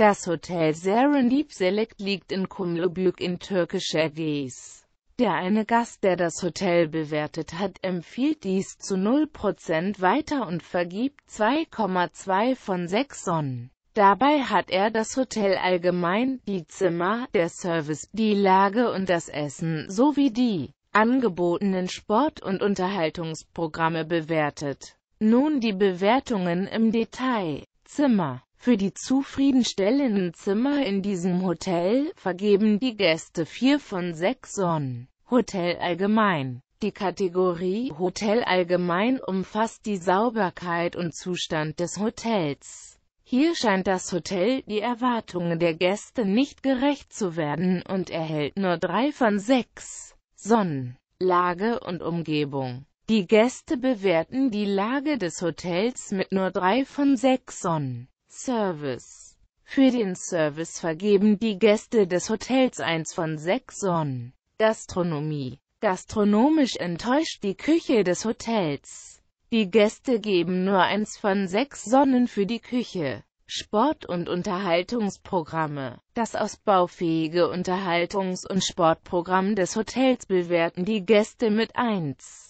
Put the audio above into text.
Das Hotel Serendip Select liegt in Kumlubük in türkischer Airways. Der eine Gast, der das Hotel bewertet hat, empfiehlt dies zu 0% weiter und vergibt 2,2 von 6 Sonnen. Dabei hat er das Hotel allgemein, die Zimmer, der Service, die Lage und das Essen sowie die angebotenen Sport- und Unterhaltungsprogramme bewertet. Nun die Bewertungen im Detail. Zimmer für die zufriedenstellenden Zimmer in diesem Hotel vergeben die Gäste 4 von 6 Sonnen. Hotel allgemein. Die Kategorie Hotel allgemein umfasst die Sauberkeit und Zustand des Hotels. Hier scheint das Hotel die Erwartungen der Gäste nicht gerecht zu werden und erhält nur 3 von 6 Sonnen, Lage und Umgebung. Die Gäste bewerten die Lage des Hotels mit nur 3 von 6 Sonnen. Service. Für den Service vergeben die Gäste des Hotels eins von sechs Sonnen. Gastronomie. Gastronomisch enttäuscht die Küche des Hotels. Die Gäste geben nur eins von sechs Sonnen für die Küche. Sport- und Unterhaltungsprogramme. Das ausbaufähige Unterhaltungs- und Sportprogramm des Hotels bewerten die Gäste mit 1